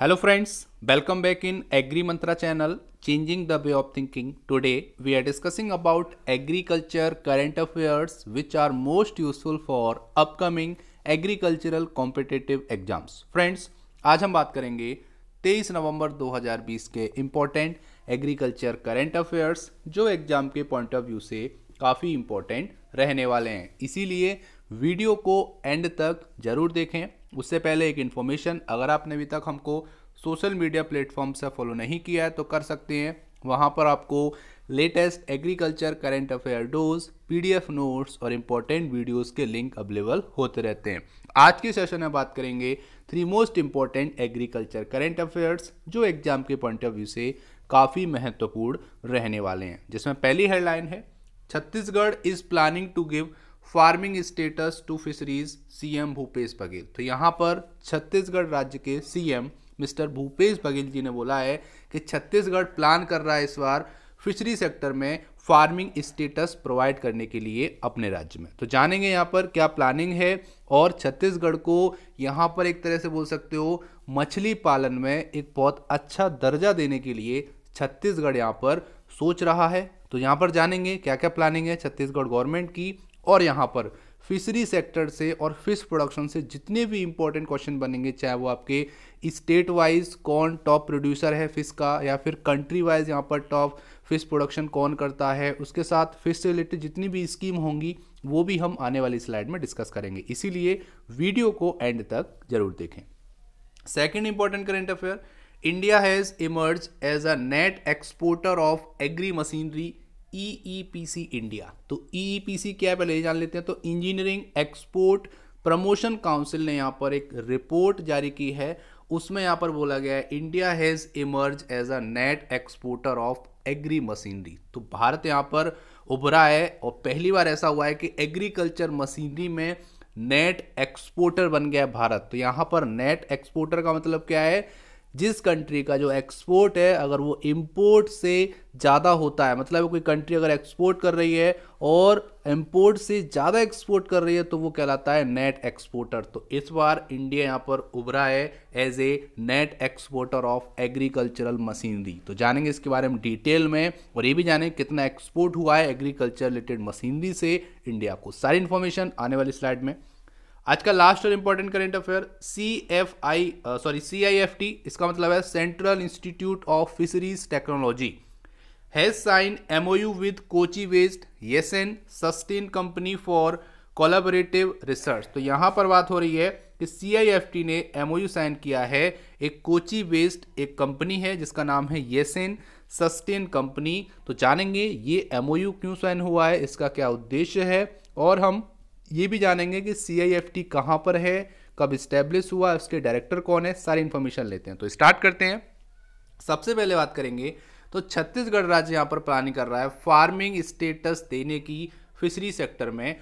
hello friends welcome back in agri Mantra channel changing the way of thinking today we are discussing about agriculture current affairs which are most useful for upcoming agricultural competitive exams friends आज हम बात करेंगे 23 नवंबर 2020 के important agriculture current affairs जो exam के point of view से काफ़ी इम्पोर्टेंट रहने वाले हैं इसीलिए वीडियो को एंड तक जरूर देखें उससे पहले एक इन्फॉर्मेशन अगर आपने अभी तक हमको सोशल मीडिया प्लेटफॉर्म से फॉलो नहीं किया है तो कर सकते हैं वहाँ पर आपको latest agriculture current affair dose PDF notes और इम्पोर्टेंट वीडियोस के लिंक अवेलेबल होते रहते हैं आज के सेशन में बात करेंगे three most important agriculture current affairs जो एग्जाम के पॉइंट ऑफ व्यू से काफ़ी महत्वपूर्ण रहने वाले हैं जिसमें पहली हेडलाइन है Chhattisgarh is planning to give farming status to fisheries CM Bhupesh Baghel तो यहाँ पर छत्तीसगढ़ राज्य के सीएम मिस्टर भूपेश बघेल जी ने बोला है कि छत्तीसगढ़ प्लान कर रहा है इस बार फिशरी सेक्टर में फार्मिंग स्टेटस प्रोवाइड करने के लिए अपने राज्य में तो जानेंगे यहाँ पर क्या प्लानिंग है और छत्तीसगढ़ को यहाँ पर एक तरह से बोल सकते हो मछली पालन में एक बहुत अच्छा दर्जा देने के लिए छत्तीसगढ़ यहाँ पर सोच रहा है तो यहाँ पर जानेंगे क्या क्या प्लानिंग है छत्तीसगढ़ गवर्नमेंट की और यहाँ पर फिशरी सेक्टर से और फिश प्रोडक्शन से जितने भी इंपॉर्टेंट क्वेश्चन बनेंगे चाहे वो आपके स्टेट वाइज कौन टॉप प्रोड्यूसर है फिश का या फिर कंट्री वाइज यहाँ पर टॉप फिश प्रोडक्शन कौन करता है उसके साथ फिश से रिलेटेड जितनी भी स्कीम होंगी वो भी हम आने वाली स्लाइड में डिस्कस करेंगे इसीलिए वीडियो को एंड तक जरूर देखें second important current affair India has emerge as a net exporter of agri machinery ई e इंडिया e तो ई e क्या है पहले जान लेते हैं तो इंजीनियरिंग एक्सपोर्ट प्रमोशन काउंसिल ने यहाँ पर एक रिपोर्ट जारी की है उसमें यहाँ पर बोला गया है India has emerge as a net exporter of agri machinery तो भारत यहाँ पर उभरा है और पहली बार ऐसा हुआ है कि एग्रीकल्चर मशीनरी में नेट एक्सपोर्टर बन गया है भारत तो यहाँ पर नेट एक्सपोर्टर का मतलब क्या है जिस कंट्री का जो एक्सपोर्ट है अगर वो इंपोर्ट से ज़्यादा होता है मतलब कोई कंट्री अगर एक्सपोर्ट कर रही है और इंपोर्ट से ज़्यादा एक्सपोर्ट कर रही है तो वो कहलाता है नेट एक्सपोर्टर तो इस बार इंडिया यहाँ पर उभरा है as a net exporter of agricultural machinery तो जानेंगे इसके बारे में डिटेल में और ये भी जानेंगे कितना एक्सपोर्ट हुआ है एग्रीकल्चर रिलेटेड मशीनरी से इंडिया को सारी इन्फॉर्मेशन आने वाली स्लाइड में आज का लास्ट और important current affair C F I sorry C I F T इसका मतलब है central institute of fisheries technology has sign M O U with Kochi waste n sustain company for collaborative research तो यहाँ पर बात हो रही है कि सी आई एफ टी ने एम ओ यू साइन किया है एक कोची वेस्ट एक कंपनी है जिसका नाम है एन सस्टेन कंपनी तो जानेंगे ये एम ओ यू क्यों साइन हुआ है इसका क्या उद्देश्य है और हम ये भी जानेंगे कि सी आई एफ टी कहाँ पर है कब इस्टेब्लिश हुआ उसके डायरेक्टर कौन है सारी इन्फॉर्मेशन लेते हैं तो स्टार्ट करते हैं सबसे पहले बात करेंगे तो छत्तीसगढ़ राज्य यहाँ पर प्लानिंग कर रहा है फार्मिंग स्टेटस देने की फिशरी सेक्टर में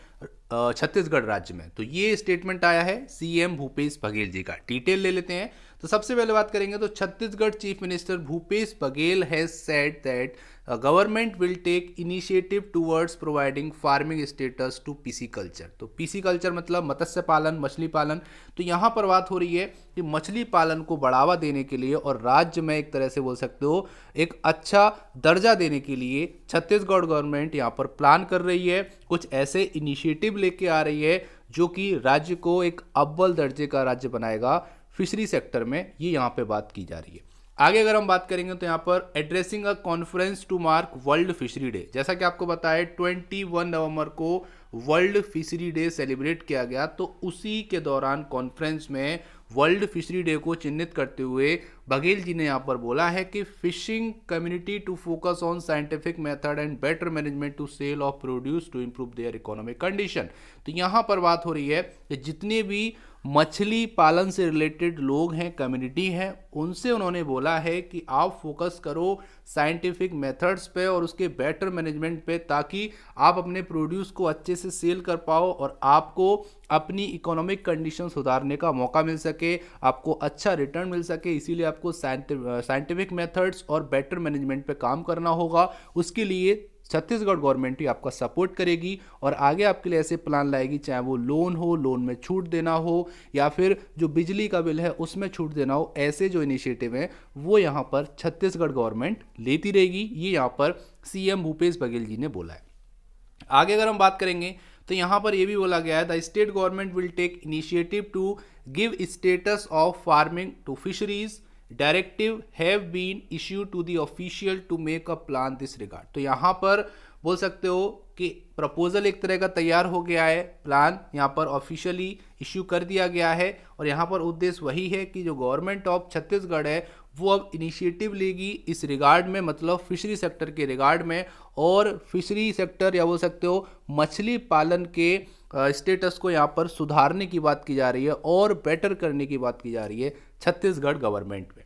छत्तीसगढ़ राज्य में तो ये स्टेटमेंट आया है सीएम भूपेश बघेल जी का डिटेल ले लेते हैं तो सबसे पहले बात करेंगे तो Chhattisgarh chief minister Bhupesh Baghel has said that government will take initiative towards providing farming status to pisciculture तो पीसी कल्चर मतलब मत्स्य पालन मछली पालन तो यहाँ पर बात हो रही है कि मछली पालन को बढ़ावा देने के लिए और राज्य में एक तरह से बोल सकते हो एक अच्छा दर्जा देने के लिए छत्तीसगढ़ गवर्नमेंट यहाँ पर प्लान कर रही है कुछ ऐसे इनिशिएटिव लेके आ रही है जो कि राज्य को एक अव्वल दर्जे का राज्य बनाएगा फिशरी सेक्टर में ये यहाँ पे बात की जा रही है आगे अगर हम बात करेंगे तो यहाँ पर addressing a conference to mark world fishery day जैसा कि आपको बताया 21 नवंबर को वर्ल्ड फिशरी डे सेलिब्रेट किया गया तो उसी के दौरान कॉन्फ्रेंस में वर्ल्ड फिशरी डे को चिन्हित करते हुए बघेल जी ने यहाँ पर बोला है कि fishing community to focus on scientific method and better management to sell of produce to improve their economic condition तो यहाँ पर बात हो रही है कि जितने भी मछली पालन से रिलेटेड लोग हैं कम्युनिटी हैं उनसे उन्होंने बोला है कि आप फोकस करो साइंटिफिक मेथड्स पे और उसके बेटर मैनेजमेंट पे ताकि आप अपने प्रोड्यूस को अच्छे से सेल कर पाओ और आपको अपनी इकोनॉमिक कंडीशन सुधारने का मौका मिल सके आपको अच्छा रिटर्न मिल सके इसीलिए आपको साइंटिफिक मेथड्स और बेटर मैनेजमेंट पे काम करना होगा उसके लिए छत्तीसगढ़ गवर्नमेंट ही आपका सपोर्ट करेगी और आगे आपके लिए ऐसे प्लान लाएगी चाहे वो लोन हो लोन में छूट देना हो या फिर जो बिजली का बिल है उसमें छूट देना हो ऐसे जो इनिशिएटिव हैं वो यहाँ पर छत्तीसगढ़ गवर्नमेंट लेती रहेगी ये यहाँ पर सीएम भूपेश बघेल जी ने बोला है आगे अगर हम बात करेंगे तो यहाँ पर यह भी बोला गया है the state government will take initiative to give status of farming to fisheries directive have been issue to the official to make a plan this regard तो यहाँ पर बोल सकते हो कि प्रपोजल एक तरह का तैयार हो गया है प्लान यहाँ पर ऑफिशियली इश्यू कर दिया गया है और यहाँ पर उद्देश्य वही है कि जो गवर्नमेंट ऑफ छत्तीसगढ़ है वो अब इनिशिएटिव लेगी इस रिगार्ड में मतलब फिशरी सेक्टर के रिगार्ड में और फिशरी सेक्टर या बोल सकते हो मछली पालन के स्टेटस को यहाँ पर सुधारने की बात की जा रही है और बेटर करने की बात की जा रही है छत्तीसगढ़ गवर्नमेंट में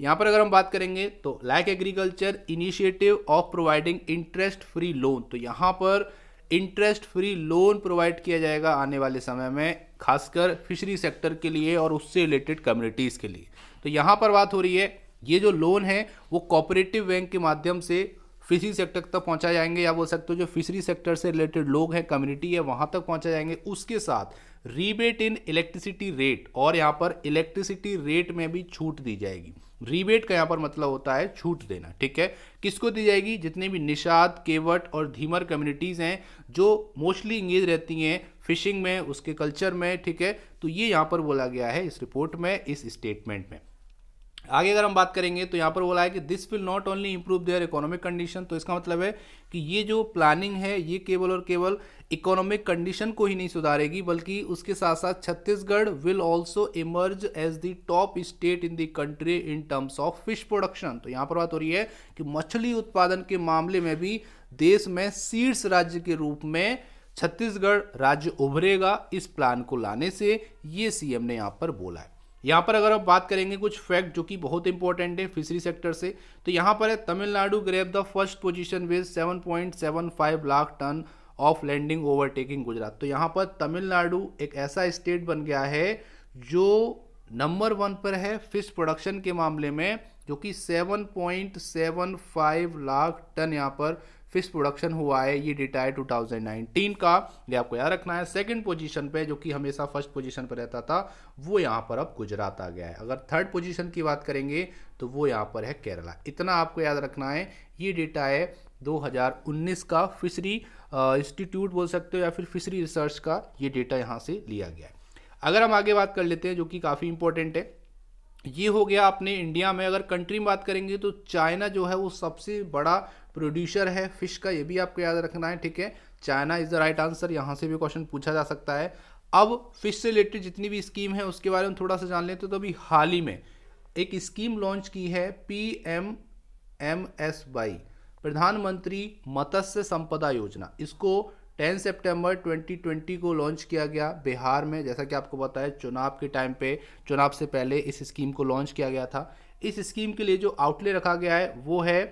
यहाँ पर अगर हम बात करेंगे तो lack agriculture initiative of providing interest free loan तो यहाँ पर इंटरेस्ट फ्री लोन प्रोवाइड किया जाएगा आने वाले समय में खासकर फिशरी सेक्टर के लिए और उससे रिलेटेड कम्युनिटीज़ के लिए तो यहाँ पर बात हो रही है ये जो लोन है वो कॉपरेटिव बैंक के माध्यम से फिशरी सेक्टर तक पहुंचा जाएंगे या बोल सकते हो जो फिशरी सेक्टर से रिलेटेड लोग हैं कम्युनिटी है वहाँ तक पहुंचा जाएंगे उसके साथ रीबेट इन इलेक्ट्रिसिटी रेट और यहाँ पर इलेक्ट्रिसिटी रेट में भी छूट दी जाएगी रीबेट का यहाँ पर मतलब होता है छूट देना ठीक है किसको दी जाएगी जितने भी निषाद केवट और धीमर कम्युनिटीज़ हैं जो मोस्टली इंगेज रहती हैं फिशिंग में उसके कल्चर में ठीक है तो ये यहाँ पर बोला गया है इस रिपोर्ट में इस स्टेटमेंट में आगे अगर हम बात करेंगे तो यहाँ पर बोला है कि this will not only improve their economic condition तो इसका मतलब है कि ये जो प्लानिंग है ये केवल और केवल इकोनॉमिक कंडीशन को ही नहीं सुधारेगी बल्कि उसके साथ साथ Chhattisgarh will also emerge as the top state in the country in terms of fish production तो यहाँ पर बात हो रही है कि मछली उत्पादन के मामले में भी देश में शीर्ष राज्य के रूप में छत्तीसगढ़ राज्य उभरेगा इस प्लान को लाने से ये सीएम ने यहाँ पर बोला है यहाँ पर अगर आप बात करेंगे कुछ फैक्ट जो कि बहुत इंपॉर्टेंट है फिशरी सेक्टर से तो यहाँ पर है Tamil Nadu grab the first position with 7.75 lakh ton of landing overtaking Gujarat तो यहाँ पर तमिलनाडु एक ऐसा स्टेट बन गया है जो नंबर वन पर है फिश प्रोडक्शन के मामले में जो कि 7.75 लाख टन यहाँ पर फिश प्रोडक्शन हुआ है ये डेटा है 2019 का ये आपको याद रखना है सेकंड पोजीशन पे जो कि हमेशा फर्स्ट पोजीशन पर रहता था वो यहाँ पर अब गुजरात आ गया है अगर थर्ड पोजीशन की बात करेंगे तो वो यहाँ पर है केरला इतना आपको याद रखना है ये डेटा है 2019 का फिशरी इंस्टीट्यूट बोल सकते हो या फिर फिशरी रिसर्च का ये डेटा यहाँ से लिया गया है अगर हम आगे बात कर लेते हैं जो कि काफ़ी इंपॉर्टेंट है ये हो गया अपने इंडिया में अगर कंट्री में बात करेंगे तो चाइना जो है वो सबसे बड़ा प्रोड्यूसर है फिश का ये भी आपको याद रखना है ठीक है China is the right answer यहाँ से भी क्वेश्चन पूछा जा सकता है अब फिश से रिलेटेड जितनी भी स्कीम है उसके बारे में थोड़ा सा जान लेते तो अभी हाल ही में एक स्कीम लॉन्च की है P M M S Y Pradhan Mantri Matsya संपदा योजना इसको टेन सितंबर 2020 को लॉन्च किया गया बिहार में जैसा कि आपको पता है चुनाव के टाइम पे चुनाव से पहले इस स्कीम को लॉन्च किया गया था इस स्कीम के लिए जो आउटले रखा गया है वो है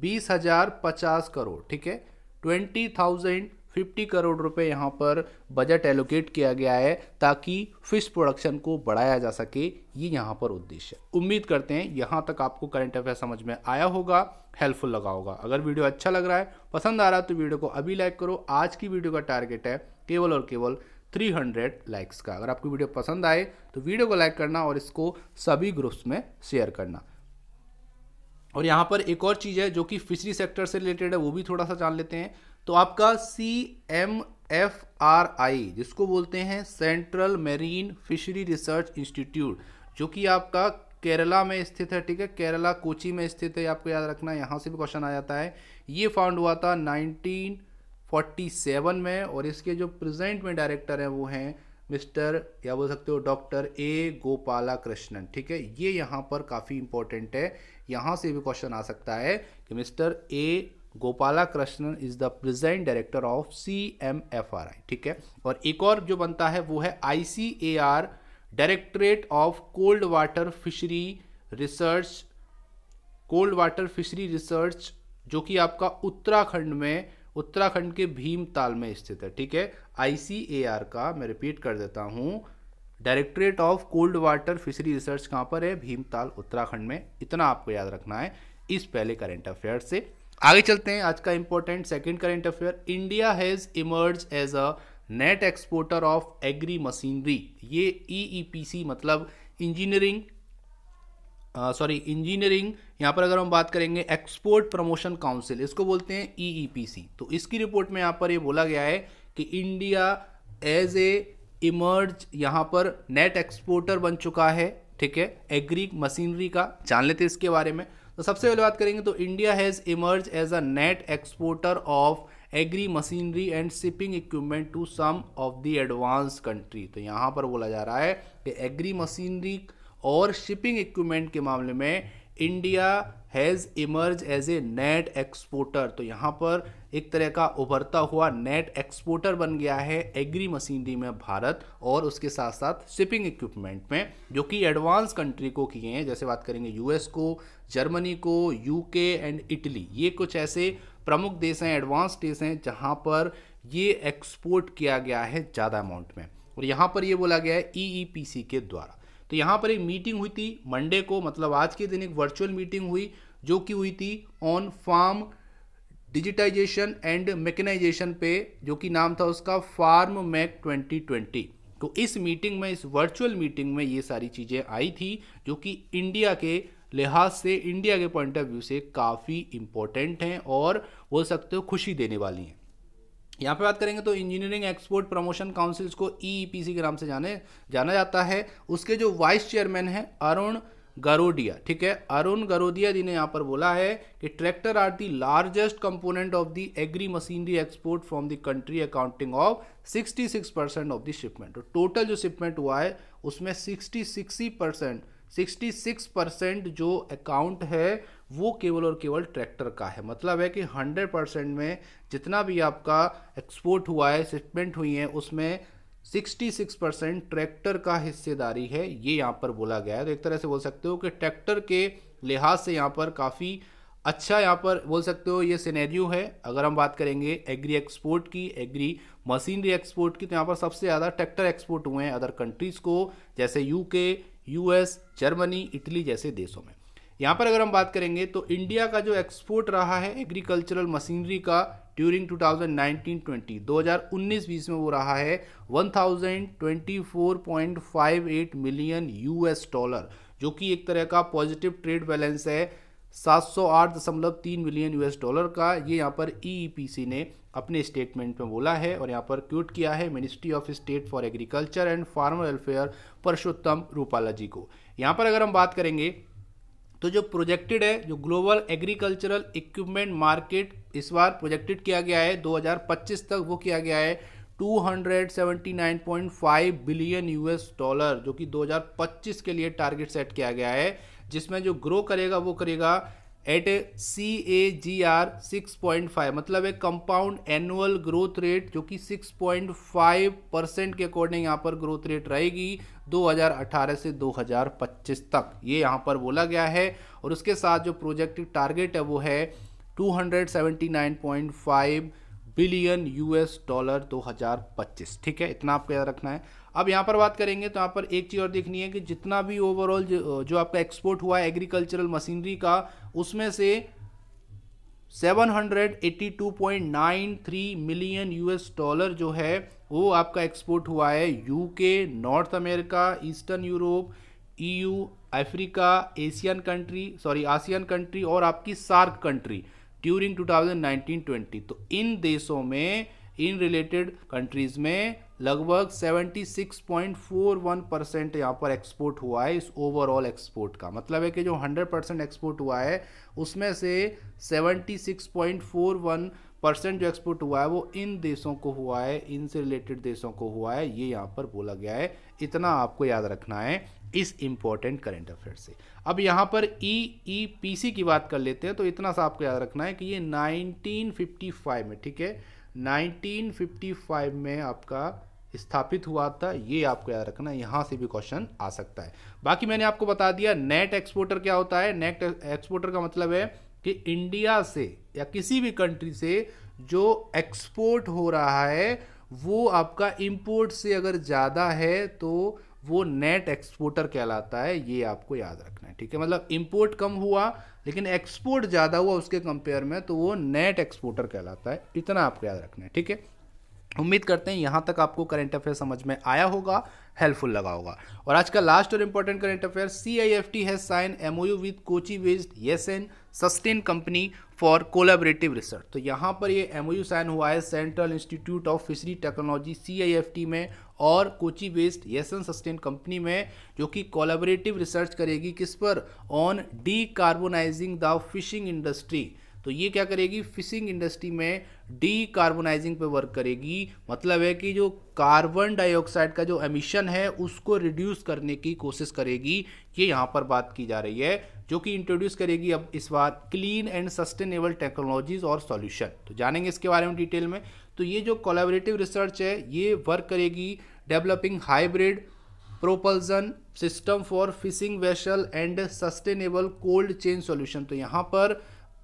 बीस हजार पचास करोड़ ठीक है ट्वेंटी थाउजेंड 50 करोड़ रुपए यहाँ पर बजट एलोकेट किया गया है ताकि फिश प्रोडक्शन को बढ़ाया जा सके ये यहाँ पर उद्देश्य है उम्मीद करते हैं यहाँ तक आपको करंट अफेयर समझ में आया होगा हेल्पफुल लगा होगा अगर वीडियो अच्छा लग रहा है पसंद आ रहा है तो वीडियो को अभी लाइक करो आज की वीडियो का टारगेट है केवल और केवल 300 लाइक्स का अगर आपको वीडियो पसंद आए तो वीडियो को लाइक करना और इसको सभी ग्रुप्स में शेयर करना और यहाँ पर एक और चीज़ है जो कि फिशरी सेक्टर से रिलेटेड है वो भी थोड़ा सा जान लेते हैं तो आपका C M F R I जिसको बोलते हैं central marine fishery research institute जो कि आपका केरला में स्थित है ठीक है केरला कोची में स्थित है आपको याद रखना यहाँ से भी क्वेश्चन आ जाता है ये फाउंड हुआ था 1947 में और इसके जो प्रेजेंट में डायरेक्टर हैं वो हैं मिस्टर या बोल सकते हो डॉक्टर ए गोपाला कृष्णन ठीक है ये यहाँ पर काफ़ी इंपॉर्टेंट है यहाँ से भी क्वेश्चन आ सकता है कि mister A Gopala Krishnan is the present director of C M F R I ठीक है और एक और जो बनता है वो है I C A R directorate of cold water fishery research cold water fishery research जो कि आपका उत्तराखंड में उत्तराखंड के भीमताल में स्थित है ठीक है आई का मैं रिपीट कर देता हूँ directorate of cold water fishery research कहाँ पर है भीमताल उत्तराखंड में इतना आपको याद रखना है इस पहले करेंट अफेयर से आगे चलते हैं आज का important second current affair India has emerge as a net exporter of agri machinery ये ईईपीसी मतलब इंजीनियरिंग सॉरी इंजीनियरिंग यहां पर अगर हम बात करेंगे एक्सपोर्ट प्रमोशन काउंसिल इसको बोलते हैं ईईपीसी e e तो इसकी रिपोर्ट में यहां पर ये बोला गया है कि इंडिया एज ए इमर्ज यहां पर नेट एक्सपोर्टर बन चुका है ठीक है एग्री मशीनरी का जान लेते इसके बारे में तो सबसे पहले बात करेंगे तो India has emerge as a net exporter of agri machinery and shipping equipment to some of the advance country तो यहाँ पर बोला जा रहा है कि एग्री मशीनरी और शिपिंग इक्विपमेंट के मामले में India has emerge as a net exporter तो यहाँ पर एक तरह का उभरता हुआ नेट एक्सपोर्टर बन गया है एग्री मशीनरी में भारत और उसके साथ साथ शिपिंग इक्विपमेंट में जो कि एडवांस कंट्री को किए हैं जैसे बात करेंगे यूएस को जर्मनी को यूके एंड इटली ये कुछ ऐसे प्रमुख देश हैं एडवांस देश हैं जहाँ पर ये एक्सपोर्ट किया गया है ज़्यादा अमाउंट में और यहाँ पर ये बोला गया है ई e e के द्वारा तो यहाँ पर एक मीटिंग हुई थी मंडे को मतलब आज के दिन एक वर्चुअल मीटिंग हुई जो कि हुई थी on farm digitization and mechanization पे जो कि नाम था उसका फार्म मैक 2020 तो इस मीटिंग में इस वर्चुअल मीटिंग में ये सारी चीज़ें आई थी जो कि इंडिया के लिहाज से इंडिया के पॉइंट ऑफ व्यू से काफ़ी इम्पोर्टेंट हैं और बोल सकते हो खुशी देने वाली हैं यहाँ पे बात करेंगे तो इंजीनियरिंग एक्सपोर्ट प्रमोशन काउंसिल्स को ईईपीसी e e के नाम से जाने जाना जाता है उसके जो वाइस चेयरमैन हैं अरुण गरोडिया ठीक है अरुण गरोडिया जी ने यहाँ पर बोला है कि tractor are the largest component of the agri machinery export from the country accounting of 66 percent of the shipment total जो शिपमेंट हुआ है उसमें सिक्सटी परसेंट 66 परसेंट जो अकाउंट है वो केवल और केवल ट्रैक्टर का है मतलब है कि 100 परसेंट में जितना भी आपका एक्सपोर्ट हुआ है शिपमेंट हुई है उसमें 66 परसेंट ट्रैक्टर का हिस्सेदारी है ये यहाँ पर बोला गया है तो एक तरह से बोल सकते हो कि ट्रैक्टर के लिहाज से यहाँ पर काफ़ी अच्छा यहाँ पर बोल सकते हो ये सिनेरियो है अगर हम बात करेंगे एग्री एक्सपोर्ट की एग्री मशीनरी एक्सपोर्ट की तो यहाँ पर सबसे ज़्यादा ट्रैक्टर एक्सपोर्ट हुए हैं अदर कंट्रीज़ को जैसे यूके यूएस जर्मनी इटली जैसे देशों में यहाँ पर अगर हम बात करेंगे तो इंडिया का जो एक्सपोर्ट रहा है एग्रीकल्चरल मशीनरी का ड्यूरिंग 2019-20 2019-20 में वो रहा है 1024.58 मिलियन यूएस डॉलर जो कि एक तरह का पॉजिटिव ट्रेड बैलेंस है 708.3 मिलियन यूएस डॉलर का ये यहाँ पर ईईपीसी e e ने अपने स्टेटमेंट में बोला है और यहाँ पर क्यूट किया है ministry of state for agriculture and farmer welfare Parshottam Rupala ji को यहाँ पर अगर हम बात करेंगे तो जो प्रोजेक्टेड है जो ग्लोबल एग्रीकल्चरल इक्विपमेंट मार्केट इस बार प्रोजेक्टेड किया गया है 2025 तक वो किया गया है 279.5 बिलियन यूएस डॉलर जो कि 2025 के लिए टारगेट सेट किया गया है जिसमें जो ग्रो करेगा वो करेगा at C A G R six point five मतलब एक कंपाउंड एनुअल ग्रोथ रेट जो कि सिक्स पॉइंट फाइव परसेंट के अकॉर्डिंग यहाँ पर ग्रोथ रेट रहेगी 2018 से 2025 तक ये यहाँ पर बोला गया है और उसके साथ जो प्रोजेक्टिव टारगेट है वो है 279.5 बिलियन यूएस डॉलर 2025 ठीक है इतना आपको याद रखना है अब यहाँ पर बात करेंगे तो यहाँ पर एक चीज़ और देखनी है कि जितना भी ओवरऑल जो, आपका एक्सपोर्ट हुआ है एग्रीकल्चरल मशीनरी का उसमें से 782.93 मिलियन यूएस डॉलर जो है वो आपका एक्सपोर्ट हुआ है UK North America eastern Europe EU Africa Asian country sorry ASEAN country और आपकी सार्क कंट्री ड्यूरिंग 2019-20 तो इन देशों में इन रिलेटेड कंट्रीज़ में लगभग 76.41 परसेंट यहाँ पर एक्सपोर्ट हुआ है इस ओवरऑल एक्सपोर्ट का मतलब है कि जो 100 परसेंट एक्सपोर्ट हुआ है उसमें से 76.41 परसेंट जो एक्सपोर्ट हुआ है वो इन देशों को हुआ है इनसे रिलेटेड देशों को हुआ है ये यहाँ पर बोला गया है इतना आपको याद रखना है इस इम्पॉर्टेंट करेंट अफेयर से अब यहाँ पर ई ई पी सी की बात कर लेते हैं तो इतना सा आपको याद रखना है कि ये नाइनटीन में ठीक है 1955 में आपका स्थापित हुआ था ये आपको याद रखना यहाँ से भी क्वेश्चन आ सकता है बाकी मैंने आपको बता दिया नेट एक्सपोर्टर क्या होता है नेट एक्सपोर्टर का मतलब है कि इंडिया से या किसी भी कंट्री से जो एक्सपोर्ट हो रहा है वो आपका इंपोर्ट से अगर ज़्यादा है तो वो नेट एक्सपोर्टर कहलाता है ये आपको याद रखना है ठीक है मतलब इम्पोर्ट कम हुआ लेकिन एक्सपोर्ट ज़्यादा हुआ उसके कंपेयर में तो वो नेट एक्सपोर्टर कहलाता है इतना आपको याद रखना है ठीक है उम्मीद करते हैं यहाँ तक आपको करंट अफेयर समझ में आया होगा हेल्पफुल लगा होगा और आज का लास्ट और important current affair C I F T has sign M O U with Kochi based Yesen sustain company for collaborative research तो यहाँ पर ये एम ओ यू साइन हुआ है central institute of fishery technology C I F T में और Kochi based Yesen sustain company में जो कि कोलाबरेटिव रिसर्च करेगी किस पर on decarbonizing the fishing industry तो ये क्या करेगी फिशिंग इंडस्ट्री में डी कार्बोनाइजिंग पर वर्क करेगी मतलब है कि जो कार्बन डाइऑक्साइड का जो एमिशन है उसको रिड्यूस करने की कोशिश करेगी ये यहाँ पर बात की जा रही है जो कि इंट्रोड्यूस करेगी अब इस बार क्लीन एंड सस्टेनेबल टेक्नोलॉजीज और सॉल्यूशन तो जानेंगे इसके बारे में डिटेल में तो ये जो कोलाबरेटिव रिसर्च है ये वर्क करेगी developing hybrid propulsion system for fishing vessel and sustainable cold chain solution तो यहाँ पर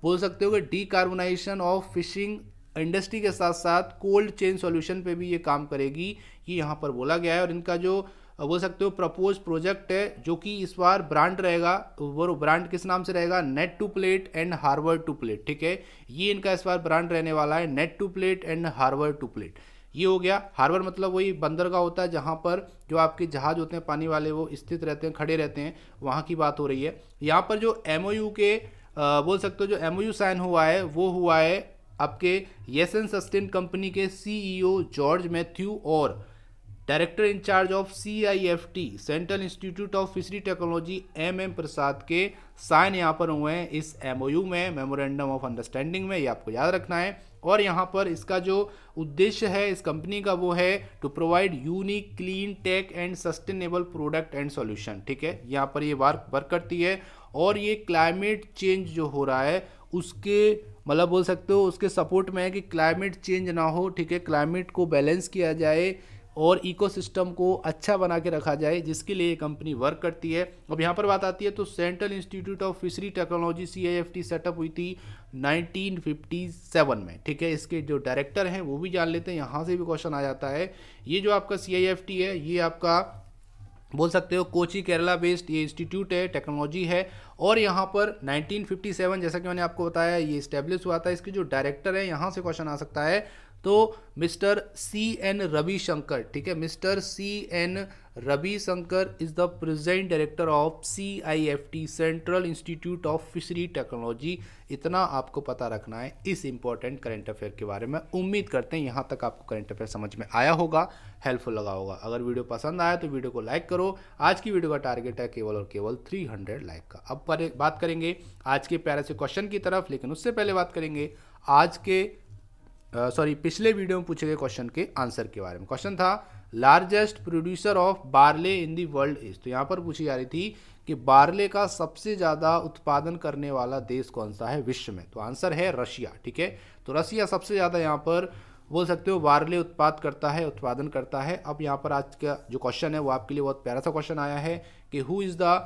बोल सकते हो कि डीकार्बोनाइजेशन ऑफ फिशिंग इंडस्ट्री के साथ साथ कोल्ड चेन सॉल्यूशन पे भी ये काम करेगी ये यहाँ पर बोला गया है और इनका जो बोल सकते हो प्रपोज प्रोजेक्ट है जो कि इस बार ब्रांड रहेगा वो ब्रांड किस नाम से रहेगा net to plate and harvest to plate ठीक है ये इनका इस बार ब्रांड रहने वाला है net to plate and harvest to plate ये हो गया हार्बर मतलब वही बंदरगाह होता है जहाँ पर जो आपके जहाज होते हैं पानी वाले वो स्थित रहते हैं खड़े रहते हैं वहाँ की बात हो रही है यहाँ पर जो एम के आ, बोल सकते हो जो एम साइन हुआ है वो हुआ है आपके येसन सस्टेन कंपनी के सीईओ जॉर्ज मैथ्यू और director in charge of CIFT central institute of fishery technology M M Prasad के साइन यहाँ पर हुए हैं इस एमओयू में मेमोरेंडम ऑफ अंडरस्टैंडिंग में ये आपको याद रखना है और यहाँ पर इसका जो उद्देश्य है इस कंपनी का वो है to provide unique clean tech and sustainable product and solution ठीक है यहाँ पर ये वर्क वर्क करती है और ये क्लाइमेट चेंज जो हो रहा है उसके मतलब बोल सकते हो उसके सपोर्ट में है कि क्लाइमेट चेंज ना हो ठीक है क्लाइमेट को बैलेंस किया जाए और इकोसिस्टम को अच्छा बना के रखा जाए जिसके लिए ये कंपनी वर्क करती है अब यहाँ पर बात आती है तो central institute of fishery technology C I F T setup हुई थी 1957 में ठीक है इसके जो डायरेक्टर हैं वो भी जान लेते हैं यहाँ से भी क्वेश्चन आ जाता है ये जो आपका सी आई एफ टी है ये आपका बोल सकते हो कोची केरला बेस्ड ये इंस्टीट्यूट है टेक्नोलॉजी है और यहाँ पर 1957 जैसा कि मैंने आपको बताया ये इस्टेब्लिश हुआ था इसके जो डायरेक्टर है यहाँ से क्वेश्चन आ सकता है तो मिस्टर सी एन रविशंकर ठीक है mister C N Ravishankar is the present director of C I F T central institute of fishery technology इतना आपको पता रखना है इस इंपॉर्टेंट करंट अफेयर के बारे में उम्मीद करते हैं यहाँ तक आपको करंट अफेयर समझ में आया होगा हेल्पफुल लगा होगा अगर वीडियो पसंद आया तो वीडियो को लाइक करो आज की वीडियो का टारगेट है केवल और केवल 300 लाइक का अब बात करेंगे आज के प्यारे से क्वेश्चन की तरफ लेकिन उससे पहले बात करेंगे आज के सॉरी पिछले वीडियो में पूछे गए क्वेश्चन के आंसर के बारे में क्वेश्चन था largest producer of barley in the world is तो यहाँ पर पूछी जा रही थी कि बार्ले का सबसे ज़्यादा उत्पादन करने वाला देश कौन सा है विश्व में तो आंसर है रशिया ठीक है तो रशिया सबसे ज़्यादा यहाँ पर बोल सकते हो बार्ले उत्पाद करता है उत्पादन करता है अब यहाँ पर आज का जो क्वेश्चन है वो आपके लिए बहुत प्यारा सा क्वेश्चन आया है कि who is the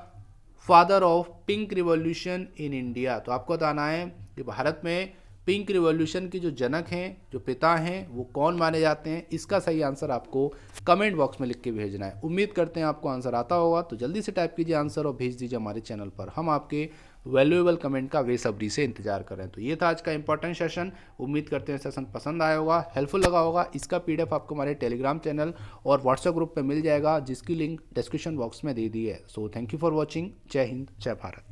father of pink revolution in India तो आपको बताना है कि भारत में पिंक रिवॉल्यूशन के जो जनक हैं जो पिता हैं वो कौन माने जाते हैं इसका सही आंसर आपको कमेंट बॉक्स में लिख के भेजना है उम्मीद करते हैं आपको आंसर आता होगा तो जल्दी से टाइप कीजिए आंसर और भेज दीजिए हमारे चैनल पर हम आपके वैल्यूएबल कमेंट का बेसब्री से इंतजार कर रहे हैं तो ये था आज का इंपॉर्टेंट सेशन उम्मीद करते हैं सेशन पसंद आया होगा हेल्पफुल लगा होगा इसका पी आपको हमारे टेलीग्राम चैनल और व्हाट्सएप ग्रुप पर मिल जाएगा जिसकी लिंक डिस्क्रिप्शन बॉक्स में दे दी है so thank you for watching जय हिंद जय भारत